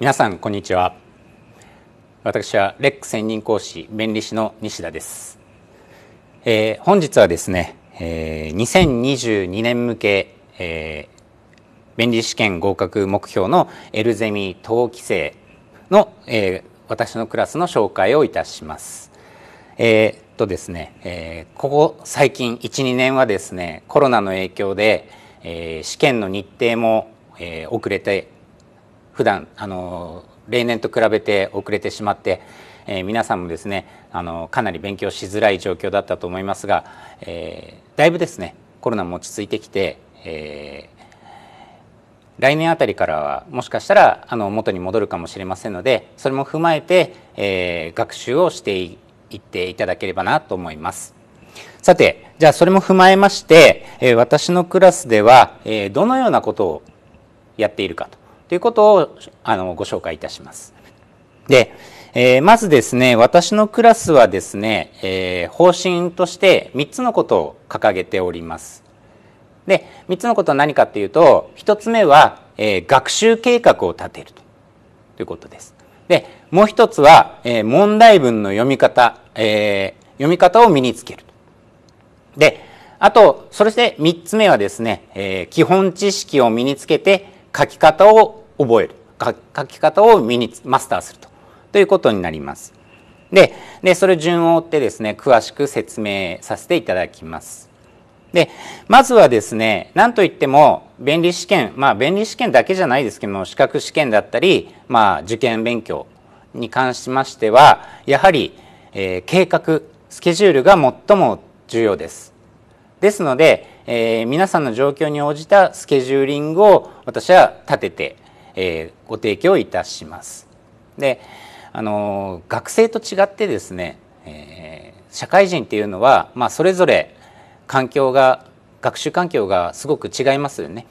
皆さんこんにちは私はレック専任講師弁理士の西田です、えー、本日はですね、えー、2022年向け、えー、弁理士試験合格目標のエルゼミ登記制の、えー、私のクラスの紹介をいたしますえー、っとですね、えー、ここ最近12年はですねコロナの影響で、えー、試験の日程も、えー、遅れて普段あの例年と比べて遅れてしまって、えー、皆さんもですねあのかなり勉強しづらい状況だったと思いますが、えー、だいぶですねコロナも落ち着いてきて、えー、来年あたりからはもしかしたらあの元に戻るかもしれませんのでそれも踏まえて、えー、学習をしていっていただければなと思います。さてじゃあそれも踏まえまして、えー、私のクラスでは、えー、どのようなことをやっているかとということをあのご紹介いたします。で、えー、まずですね、私のクラスはですね、えー、方針として3つのことを掲げております。で、3つのことは何かっていうと、1つ目は、えー、学習計画を立てるということです。で、もう1つは、えー、問題文の読み方、えー、読み方を身につけるで、あと、それで3つ目はですね、えー、基本知識を身につけて、書き方を覚える書き方を身にマスターするとということになります。ででそれ順を追ってですね詳しく説明させていただきます。でまずはですね何といっても便利試験まあ便利試験だけじゃないですけども資格試験だったり、まあ、受験勉強に関しましてはやはり、えー、計画スケジュールが最も重要です。ですので、えー、皆さんの状況に応じたスケジューリングを私は立てて、えー、ご提供いたします。であの学生と違ってですね、えー、社会人っていうのは、まあ、それぞれ環境が学習環境がすごく違いますよね。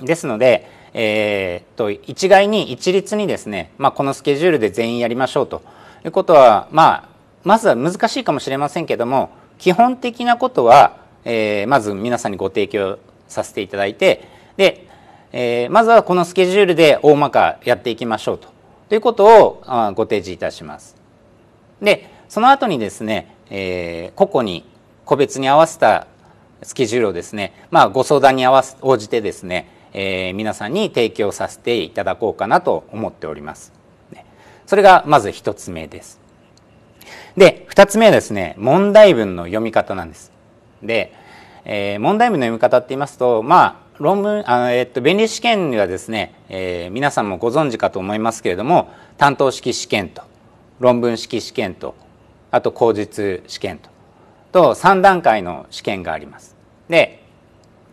ですので、えーと、一概に一律にですね、まあ、このスケジュールで全員やりましょうということは、まあ、まずは難しいかもしれませんけども基本的なことは、えー、まず皆さんにご提供させていただいてでえー、まずはこのスケジュールで大まかやっていきましょうとということをご提示いたします。でその後にですね、えー、個々に個別に合わせたスケジュールをですね、まあ、ご相談に合わせ応じてですね、えー、皆さんに提供させていただこうかなと思っております。それがまず1つ目です。で2つ目はですね問題文の読み方なんです。で、えー、問題文の読み方って言いますとまあ論文あの、えっと、弁理試験にはですね、えー、皆さんもご存知かと思いますけれども担当式試験と論文式試験とあと口述試験とと3段階の試験があります。で、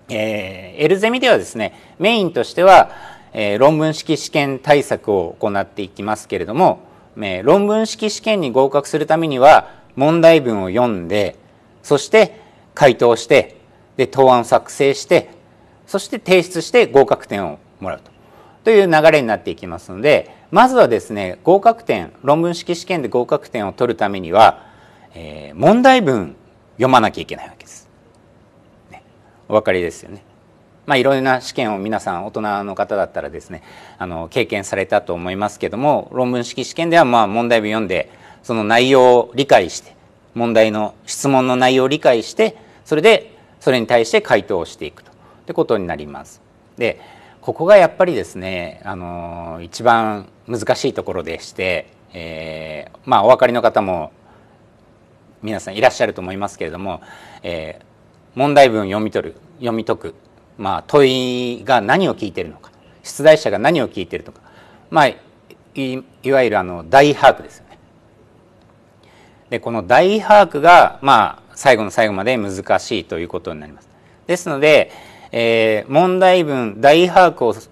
えー、エルゼミではですねメインとしては、えー、論文式試験対策を行っていきますけれども、えー、論文式試験に合格するためには問題文を読んでそして回答してで答案を作成してそして提出して合格点をもらうとという流れになっていきますのでまずはですね合格点論文式試験で合格点を取るためには、えー、問題文読まなきゃいけないわけです。ね、お分かりですよね。まあ、いろな試験を皆さん大人の方だったらですねあの経験されたと思いますけども論文式試験ではまあ問題文読んでその内容を理解して問題の質問の内容を理解してそれでそれに対して回答をしていくと。ってことになります。でここがやっぱりですね、あの一番難しいところでして、えー、まあお分かりの方も皆さんいらっしゃると思いますけれども、えー、問題文を読み取る読み解く、まあ、問いが何を聞いてるのか出題者が何を聞いてるのか、まあ、いいわゆるあの大把握ですよね。でこの大把握が、まあ、最後の最後まで難しいということになります。ですので、えー、問題文大把握を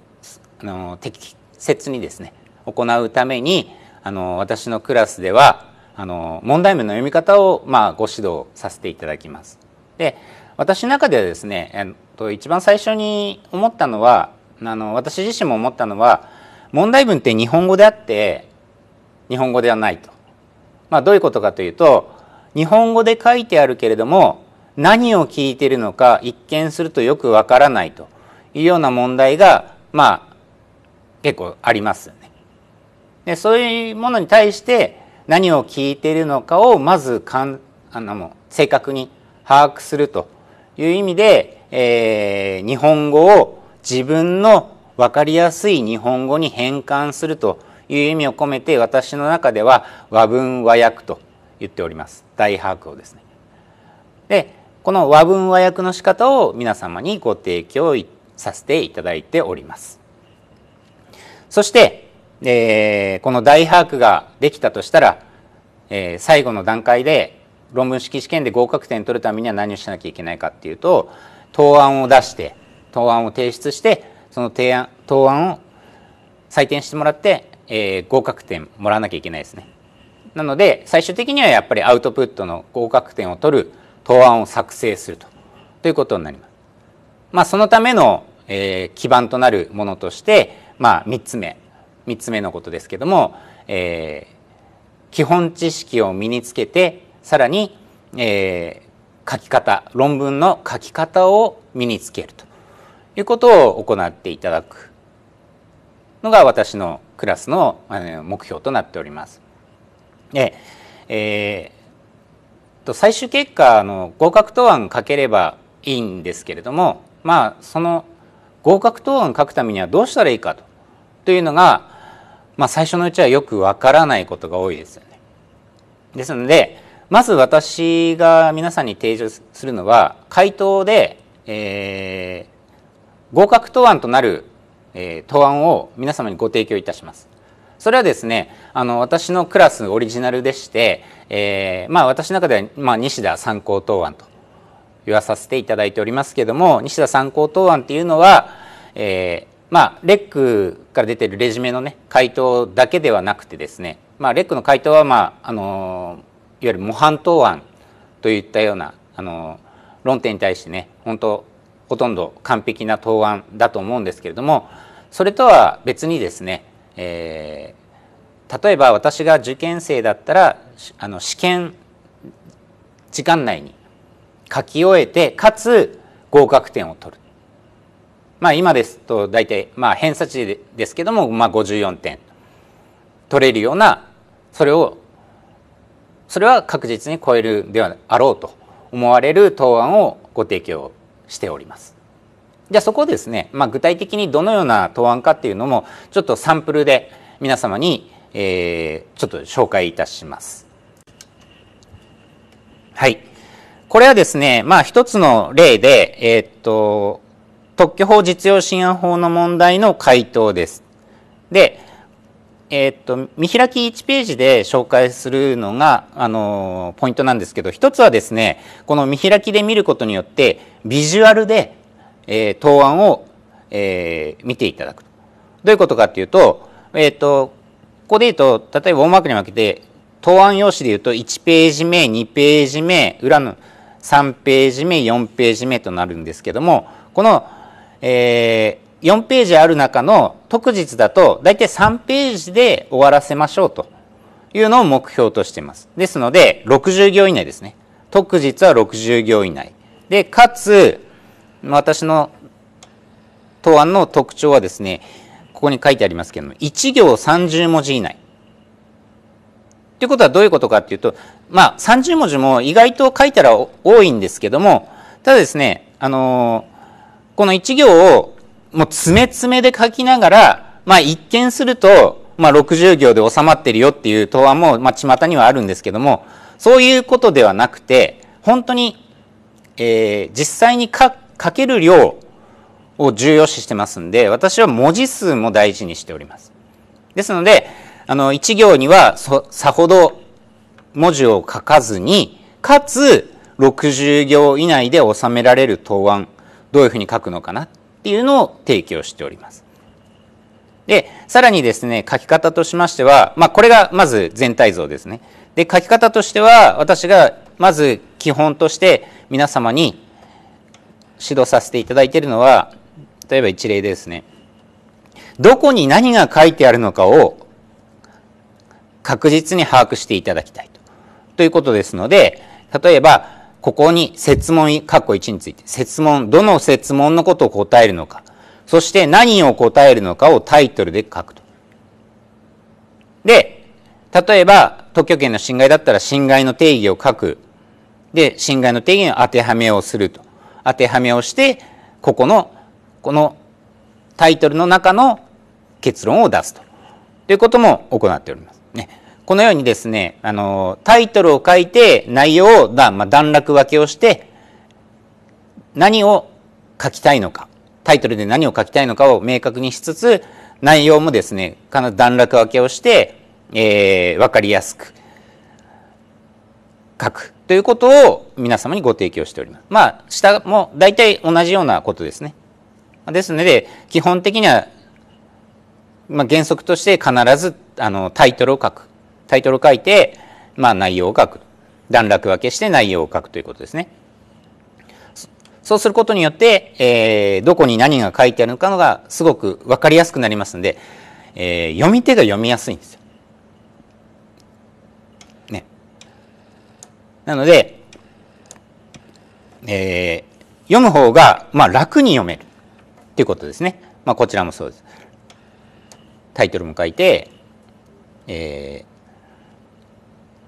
あの適切にですね行うためにあの私のクラスではあの問題文の読み方を、まあ、ご指導させていただきます。で私の中ではですね、えっと、一番最初に思ったのはあの私自身も思ったのは問題文って日本語であって日本語ではないと。まあ、どういうことかというと日本語で書いてあるけれども何を聞いているのか一見するとよくわからないというような問題がまあ結構ありますよね。でそういうものに対して何を聞いているのかをまずかんあの正確に把握するという意味で、えー、日本語を自分の分かりやすい日本語に変換するという意味を込めて私の中では和文和訳と言っております大把握をですね。でこの和文和訳の仕方を皆様にご提供させていただいております。そして、えー、この大把握ができたとしたら、えー、最後の段階で論文式試験で合格点取るためには何をしなきゃいけないかっていうと答案を出して答案を提出してその提案答案を採点してもらって、えー、合格点もらわなきゃいけないですね。なので最終的にはやっぱりアウトプットの合格点を取る答案を作成するとということになります。まあ、そのための、えー、基盤となるものとして、まあ、3つ目3つ目のことですけども、えー、基本知識を身につけてさらに、えー、書き方論文の書き方を身につけるということを行っていただくのが私のクラスの目標となっております。でえーと最終結果の合格答案書ければいいんですけれどもまあその合格答案書くためにはどうしたらいいかとというのが、まあ、最初のうちはよくわからないことが多いですよね。ですのでまず私が皆さんに提示するのは回答で、えー、合格答案となる、えー、答案を皆様にご提供いたします。それはですねあの私のクラスオリジナルでして、えーまあ、私の中では、まあ、西田参考答案と言わさせていただいておりますけれども西田参考答案っていうのは、えーまあ、レックから出てるレジュメの、ね、回答だけではなくてですね、まあ、レックの回答は、まああのいわゆる模範答案といったような、あの論点に対してね本当ほとんど完璧な答案だと思うんですけれどもそれとは別にですねえー、例えば私が受験生だったらあの試験時間内に書き終えてかつ合格点を取る。まあ、今ですと大体、まあ、偏差値ですけども、まあ、54点取れるようなそれをそれは確実に超えるではあろうと思われる答案をご提供しております。じゃあそこをですね、まあ、具体的にどのような答案かっていうのもちょっとサンプルで皆様に、えー、ちょっと紹介いたします。はい。これはですね、まあ一つの例で、えー、っと、特許法実用新案法の問題の回答です。で、えー、っと、見開き1ページで紹介するのが、あの、ポイントなんですけど、一つはですね、この見開きで見ることによって、ビジュアルでえー、答案を、えー、見ていただく。どういうことかっていうと、えっ、ー、と、ここで言うと、例えば大まかに分けて、答案用紙で言うと1ページ目、2ページ目、裏の3ページ目、4ページ目となるんですけども、この、えー、4ページある中の特実だと大体3ページで終わらせましょうというのを目標としています。ですので60行以内ですね。特実は60行以内。で、かつ、私の答案の特徴はですね、ここに書いてありますけれども、1行30文字以内。ということはどういうことかっていうと、まあ、30文字も意外と書いたら多いんですけども、ただですね、あのー、この1行をもう詰め詰めで書きながら、まあ、一見すると、まあ、60行で収まってるよっていう答案も、まあ、巷にはあるんですけども、そういうことではなくて、本当に、えー、実際に書かける量を重要視してますんで、私は文字数も大事にしております。ですので、あの、1行にはさほど文字を書かずに、かつ60行以内で収められる答案、どういうふうに書くのかなっていうのを提供しております。で、さらにですね、書き方としましては、まあ、これがまず全体像ですね。で、書き方としては、私がまず基本として皆様に指導させていただいているのは、例えば一例ですね。どこに何が書いてあるのかを確実に把握していただきたいとということですので、例えば、ここに説問、括弧1について、説問、どの説問のことを答えるのか、そして何を答えるのかをタイトルで書くと。で、例えば、特許権の侵害だったら侵害の定義を書く。で、侵害の定義の当てはめをすると。当てはめをしてここのこのタイトルの中の結論を出すとということも行っております。ね、このようにですねあのタイトルを書いて内容をまあ、段落分けをして何を書きたいのかタイトルで何を書きたいのかを明確にしつつ内容もですね段落分けをして、えー、分かりやすく書くということを皆様にご提供しております。まあ、下も大体同じようなことですね。ですので、基本的には、まあ、原則として必ずあのタイトルを書く。タイトルを書いて、まあ、内容を書く。段落分けして内容を書くということですね。そうすることによって、えー、どこに何が書いてあるのかのがすごく分かりやすくなりますので、えー、読み手が読みやすいんですよ。なので、えー、読む方が、まあ、楽に読めるっていうことですね。まあ、こちらもそうです。タイトルも書いて、え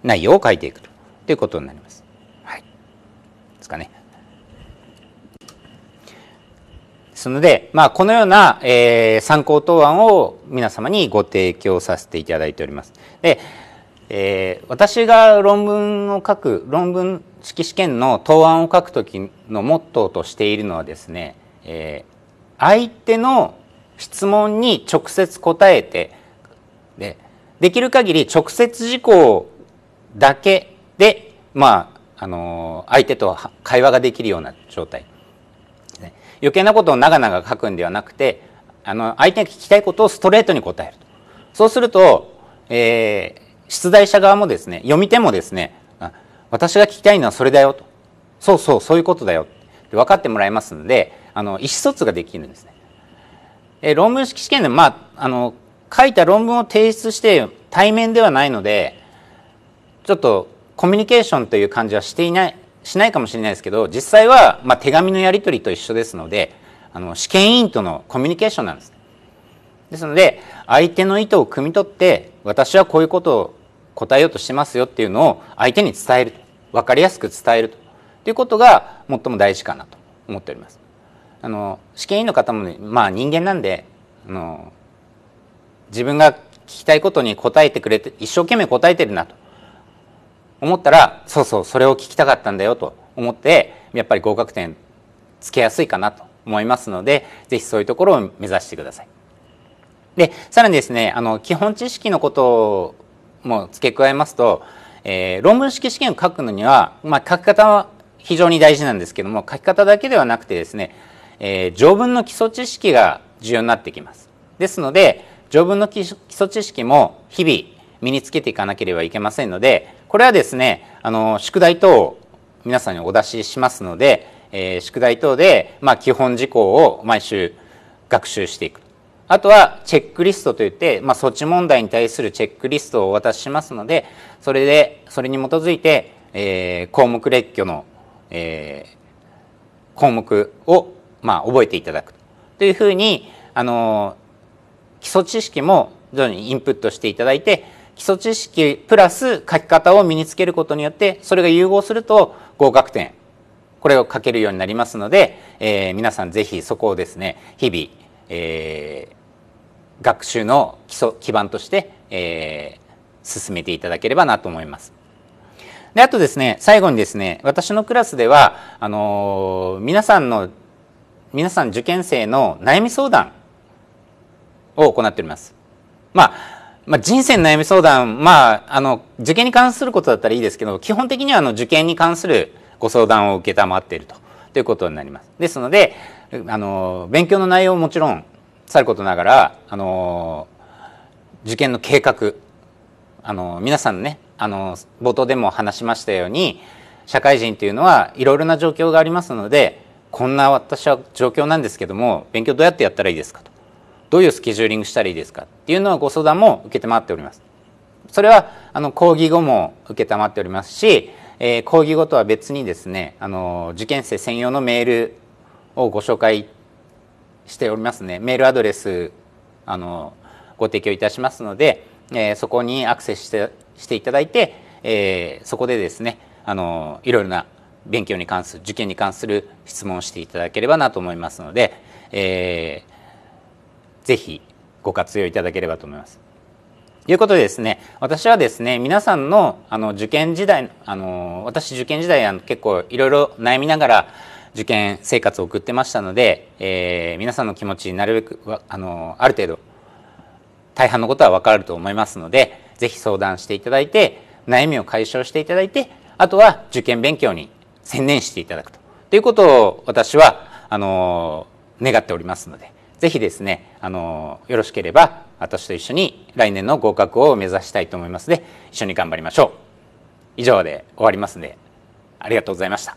ー、内容を書いていくということになります。はい。ですかね。ですので、まあ、このような、えー、参考答案を皆様にご提供させていただいております。でえー、私が論文を書く論文式試験の答案を書く時のモットーとしているのはですね、えー、相手の質問に直接答えてでできる限り直接事項だけで、まあ、あのー、相手と会話ができるような状態、ね、余計なことを長々書くんではなくてあの相手が聞きたいことをストレートに答えるそうすると、えー、出題者側もですね読み手もですね私が聞きたいのはそれだよとそうそうそういうことだよって分かってもらえますのであの意思疎通ができるんですね。え論文式試験で、まあ、あの書いた論文を提出して対面ではないのでちょっとコミュニケーションという感じはしていないしないかもしれないですけど実際は、まあ、手紙のやり取りと一緒ですのであの試験委員とのコミュニケーションなんです、ですので相手の意図を汲み取って私はこういうことを答えようとしてますよっていうのを相手に伝える分かりやすく伝えるということが最も大事かなと思っております。あの試験員の方も、ね、まあ、人間なんであの自分が聞きたいことに答えてくれて一生懸命答えてるなと思ったらそうそうそれを聞きたかったんだよと思ってやっぱり合格点つけやすいかなと思いますのでぜひそういうところを目指してください。でさらにですねあの基本知識のことをも付け加えますと、えー、論文式試験を書くのには、まあ、書き方は非常に大事なんですけども書き方だけではなくてですね、えー、条文の基礎知識が重要になってきます。ですので条文の基礎知識も日々身につけていかなければいけませんのでこれはですねあの宿題等を皆さんにお出ししますので、えー、宿題等で、まあ、基本事項を毎週学習していくあとはチェックリストといって、まあ、措置問題に対するチェックリストをお渡ししますのでそれでそれに基づいて、えー、項目列挙の、えー、項目を、まあ、覚えていただくというふうにあの基礎知識も徐々にインプットしていただいて基礎知識プラス書き方を身につけることによってそれが融合すると合格点これを書けるようになりますので、えー、皆さんぜひそこをですね日々、えー、学習の基礎基盤として、えー、進めていただければなと思います。であとですね最後にですね私のクラスではあのー、皆さんの皆さん受験生の悩み相談を行っております。まあまあ、人生の悩み相談、まあ、あの受験に関することだったらいいですけど基本的にはあの受験に関するご相談を承っているとということになります。ですのであの勉強の内容ももちろんさることながら、あの受験の計画、あの皆さんね、あの冒頭でも話しましたように社会人というのはいろいろな状況がありますのでこんな私は状況なんですけども勉強どうやってやったらいいですかとどういうスケジューリングしたらいいですかっていうのはご相談も受けてまっております。それはあの講義後も受けっておりますし、えー、講義後とは別にですねあの受験生専用のメールをご紹介しておりますねメールアドレスあのご提供いたしますので、えー、そこにアクセスしてしていただいて、えー、そこでですねあのいろいろな勉強に関する受験に関する質問をしていただければなと思いますので、えー、ぜひご活用いただければと思います。ということでですね私はですね皆さんのあの受験時代あの私受験時代あの結構いろいろ悩みながら受験生活を送ってましたので、えー、皆さんの気持ちなるべくあのある程度大半のことは分かると思いますのでぜひ相談していただいて悩みを解消していただいてあとは受験勉強に専念していただくとということを私はあの願っておりますのでぜひですねあのよろしければ私と一緒に来年の合格を目指したいと思いますので一緒に頑張りましょう。以上で終わりますのでありがとうございました。